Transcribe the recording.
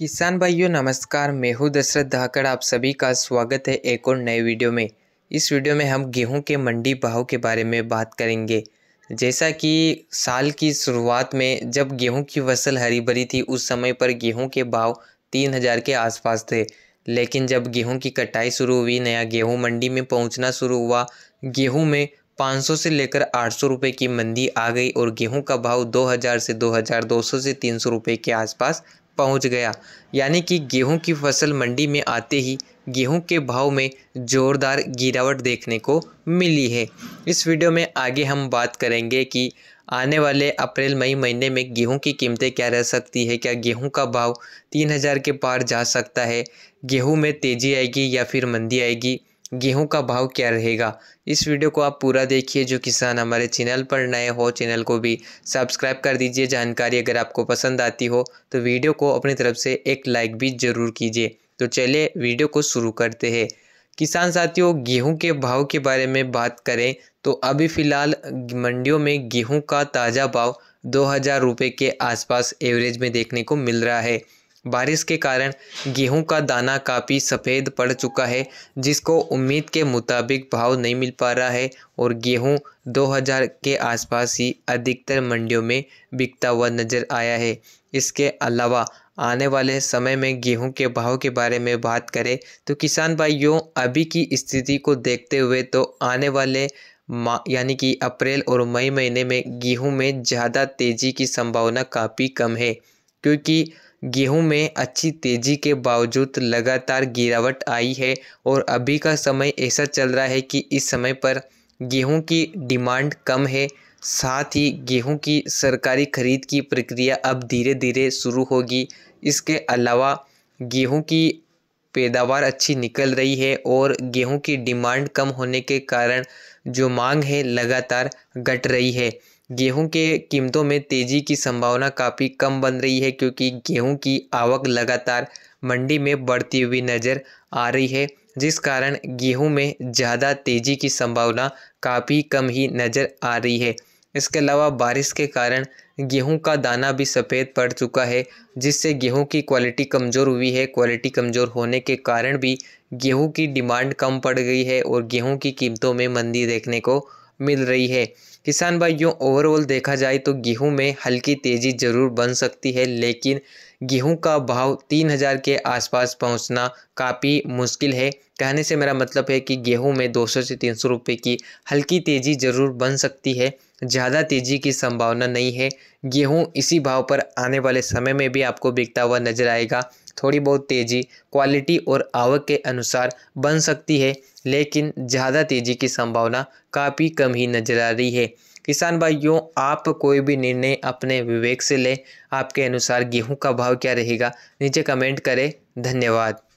किसान भाइयों नमस्कार मैं हूं दशरथ धाकड़ आप सभी का स्वागत है एक और नए वीडियो में इस वीडियो में हम गेहूं के मंडी भाव के बारे में बात करेंगे जैसा कि साल की शुरुआत में जब गेहूं की फसल हरी भरी थी उस समय पर गेहूं के भाव तीन हज़ार के आसपास थे लेकिन जब गेहूं की कटाई शुरू हुई नया गेहूँ मंडी में पहुँचना शुरू हुआ गेहूँ में पाँच से लेकर आठ सौ की मंदी आ गई और गेहूँ का भाव दो से दो से तीन रुपए के आसपास पहुंच गया यानी कि गेहूं की फसल मंडी में आते ही गेहूं के भाव में ज़ोरदार गिरावट देखने को मिली है इस वीडियो में आगे हम बात करेंगे कि आने वाले अप्रैल मई महीने में गेहूं की कीमतें क्या रह सकती है क्या गेहूं का भाव तीन हज़ार के पार जा सकता है गेहूं में तेज़ी आएगी या फिर मंदी आएगी गेहूं का भाव क्या रहेगा इस वीडियो को आप पूरा देखिए जो किसान हमारे चैनल पर नए हो चैनल को भी सब्सक्राइब कर दीजिए जानकारी अगर आपको पसंद आती हो तो वीडियो को अपनी तरफ से एक लाइक भी ज़रूर कीजिए तो चलिए वीडियो को शुरू करते हैं किसान साथियों गेहूं के भाव के बारे में बात करें तो अभी फ़िलहाल मंडियों में गेहूं का ताज़ा भाव दो हज़ार रुपये के आसपास एवरेज में देखने को मिल रहा है बारिश के कारण गेहूं का दाना काफ़ी सफ़ेद पड़ चुका है जिसको उम्मीद के मुताबिक भाव नहीं मिल पा रहा है और गेहूं 2000 के आसपास ही अधिकतर मंडियों में बिकता हुआ नज़र आया है इसके अलावा आने वाले समय में गेहूं के भाव के बारे में बात करें तो किसान भाइयों अभी की स्थिति को देखते हुए तो आने वाले यानी कि अप्रैल और मई महीने में गेहूँ में ज़्यादा तेज़ी की संभावना काफ़ी कम है क्योंकि गेहूं में अच्छी तेजी के बावजूद लगातार गिरावट आई है और अभी का समय ऐसा चल रहा है कि इस समय पर गेहूं की डिमांड कम है साथ ही गेहूं की सरकारी खरीद की प्रक्रिया अब धीरे धीरे शुरू होगी इसके अलावा गेहूं की पैदावार अच्छी निकल रही है और गेहूं की डिमांड कम होने के कारण जो मांग है लगातार घट रही है गेहूं के कीमतों में तेज़ी की संभावना काफ़ी कम बन रही है क्योंकि गेहूं की आवक लगातार मंडी में बढ़ती हुई नज़र आ रही है जिस कारण गेहूं में ज़्यादा तेज़ी की संभावना काफ़ी कम ही नज़र आ रही है इसके अलावा बारिश के कारण गेहूं का दाना भी सफ़ेद पड़ चुका है जिससे गेहूं की क्वालिटी कमज़ोर हुई है क्वालिटी कमज़ोर होने के कारण भी गेहूं की डिमांड कम पड़ गई है और गेहूं की कीमतों में मंदी देखने को मिल रही है किसान भाइयों ओवरऑल देखा जाए तो गेहूं में हल्की तेज़ी ज़रूर बन सकती है लेकिन गेहूं का भाव तीन हज़ार के आसपास पहुंचना काफ़ी मुश्किल है कहने से मेरा मतलब है कि गेहूं में 200 से 300 रुपए की हल्की तेज़ी ज़रूर बन सकती है ज़्यादा तेज़ी की संभावना नहीं है गेहूं इसी भाव पर आने वाले समय में भी आपको बिकता हुआ नज़र आएगा थोड़ी बहुत तेज़ी क्वालिटी और आवक के अनुसार बन सकती है लेकिन ज़्यादा तेज़ी की संभावना काफ़ी कम ही नज़र आ रही है किसान भाइयों आप कोई भी निर्णय अपने विवेक से लें आपके अनुसार गेहूं का भाव क्या रहेगा नीचे कमेंट करें धन्यवाद